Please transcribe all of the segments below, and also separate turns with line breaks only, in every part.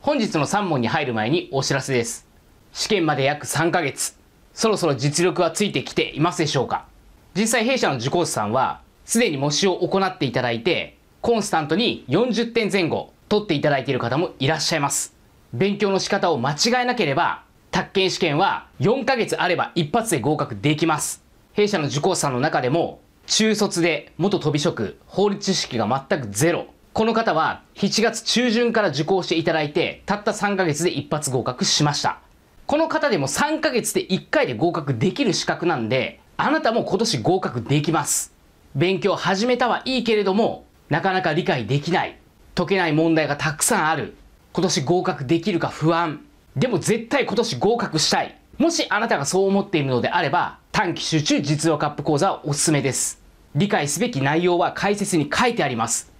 本日の3問に入る前にお知らせです。試験まで約3ヶ月、そろそろ実力はついてきていますでしょうか実際弊社の受講師さんは、すでに模試を行っていただいて、コンスタントに40点前後取っていただいている方もいらっしゃいます。勉強の仕方を間違えなければ、宅建試験は4ヶ月あれば一発で合格できます。弊社の受講者の中でも、中卒で元飛び職、法律知識が全くゼロ。この方は7月中旬から受講していただいて、たった3ヶ月で一発合格しました。この方でも3ヶ月で1回で合格できる資格なんで、あなたも今年合格できます。勉強始めたはいいけれども、なかなか理解できない。解けない問題がたくさんある。今年合格できるか不安。でも絶対今年合格したい。もしあなたがそう思っているのであれば、短期集中実用カップ講座はおすすめです。理解すべき内容は解説に書いてあります。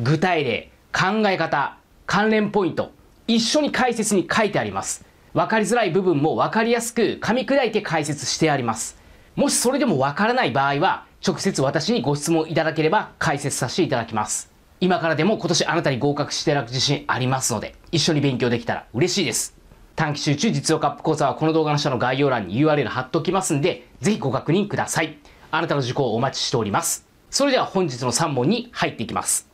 具体例、考え方、関連ポイント、一緒に解説に書いてあります。分かりづらい部分も分かりやすく噛み砕いて解説してあります。もしそれでも分からない場合は、直接私にご質問いただければ解説させていただきます。今からでも今年あなたに合格していただく自信ありますので、一緒に勉強できたら嬉しいです。短期集中実用カップ講座はこの動画の下の概要欄に URL 貼っておきますんで、ぜひご確認ください。あなたの受講をお待ちしております。それでは本日の3問に入っていきます。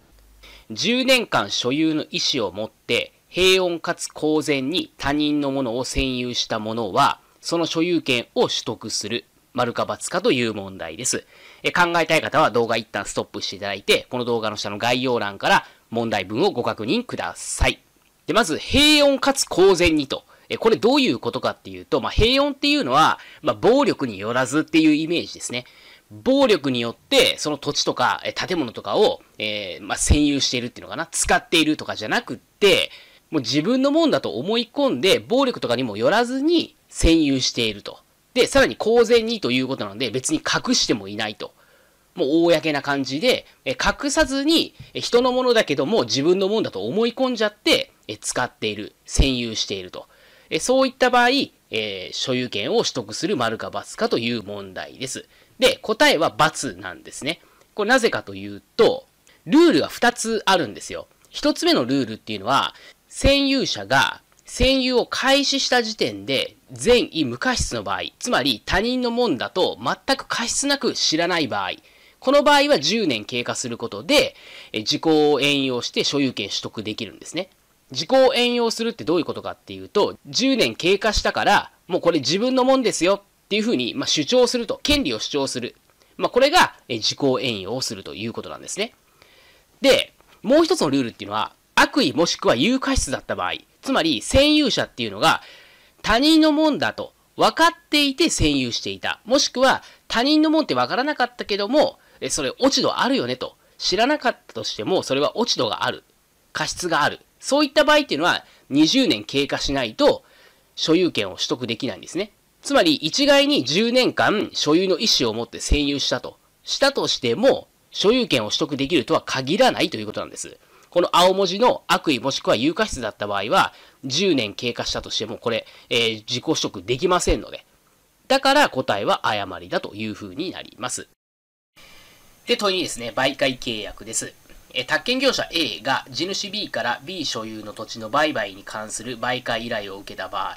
10年間所有の意思を持って平穏かつ公然に他人のものを占有したものは、その所有権を取得する。丸か罰かという問題です。え考えたい方は動画一旦ストップしていただいて、この動画の下の概要欄から問題文をご確認ください。で、まず、平穏かつ公然にとえこれどういうことかっていうと、まあ、平穏っていうのは、まあ、暴力によらずっていうイメージですね。暴力によって、その土地とか、え建物とかを、えー、まあ、占有しているっていうのかな、使っているとかじゃなくって、もう自分のもんだと思い込んで、暴力とかにもよらずに占有していると。で、さらに公然にということなので、別に隠してもいないと。もう公な感じで、え隠さずに、え人のものだけども自分のもんだと思い込んじゃって、え使っている、占有していると。えそういった場合、えー、所有権を取得する丸か×かという問題です。で、答えは×なんですね。これなぜかというと、ルールは2つあるんですよ。1つ目のルールっていうのは、占有者が占有を開始した時点で善意無過失の場合、つまり他人のもんだと全く過失なく知らない場合、この場合は10年経過することで、時効を援用して所有権取得できるんですね。時効を援用するってどういうことかっていうと、10年経過したから、もうこれ自分のもんですよっていうふうに、まあ、主張すると、権利を主張する。まあ、これが、え、時効援用をするということなんですね。で、もう一つのルールっていうのは、悪意もしくは有過失だった場合、つまり占有者っていうのが、他人のもんだと分かっていて占有していた。もしくは、他人のもんって分からなかったけども、え、それ落ち度あるよねと。知らなかったとしても、それは落ち度がある。過失がある。そういった場合っていうのは、20年経過しないと、所有権を取得できないんですね。つまり、一概に10年間所有の意思を持って占有したと。したとしても、所有権を取得できるとは限らないということなんです。この青文字の悪意もしくは有価質だった場合は、10年経過したとしても、これ、えー、自己取得できませんので。だから答えは誤りだというふうになります。で、問いにですね、媒介契約です。え宅建業者 A が地主 B から B 所有の土地の売買に関する売買依頼を受けた場合、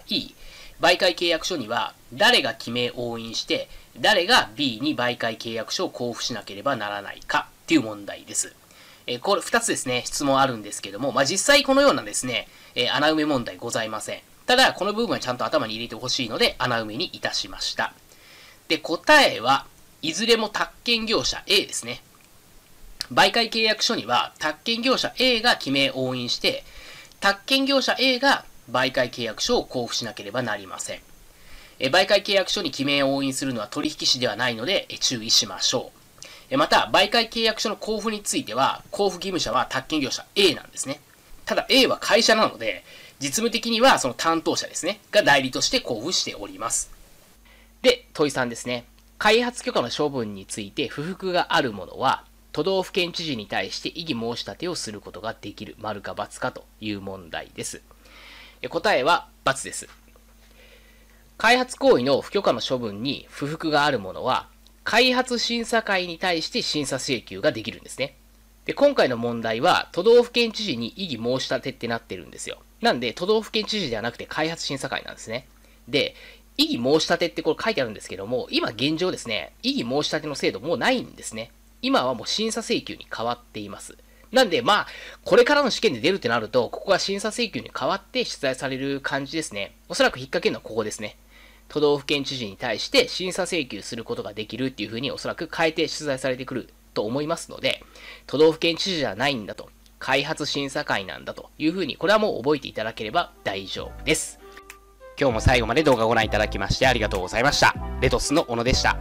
売買契約書には誰が記名押印して、誰が B に売買契約書を交付しなければならないかっていう問題です。えこれ2つですね、質問あるんですけども、まあ、実際このようなですね、え穴埋め問題ございません。ただ、この部分はちゃんと頭に入れてほしいので、穴埋めにいたしました。で、答えは、いずれも宅建業者 A ですね。媒介契約書には、宅建業者 A が記名押印して、宅建業者 A が媒介契約書を交付しなければなりません。え媒介契約書に記名応押印するのは取引士ではないのでえ注意しましょう。えまた、媒介契約書の交付については、交付義務者は宅建業者 A なんですね。ただ A は会社なので、実務的にはその担当者ですね、が代理として交付しております。で、問いさんですね。開発許可の処分について不服があるものは、都道府県知事に対して異議申し立てをすることができる、丸か×かという問題です。答えは×です。開発行為の不許可の処分に不服があるものは、開発審査会に対して審査請求ができるんですね。で、今回の問題は、都道府県知事に異議申し立てってなってるんですよ。なんで、都道府県知事ではなくて開発審査会なんですね。で、異議申し立てってこれ書いてあるんですけども、今現状ですね、異議申し立ての制度もうないんですね。今はもう審査請求に変わっています。なんで、まあ、これからの試験で出るってなると、ここが審査請求に変わって出題される感じですね。おそらく引っ掛けるのはここですね。都道府県知事に対して審査請求することができるっていうふうにおそらく変えて出題されてくると思いますので、都道府県知事じゃないんだと、開発審査会なんだというふうに、これはもう覚えていただければ大丈夫です。今日も最後まで動画をご覧いただきましてありがとうございました。レトスの小野でした。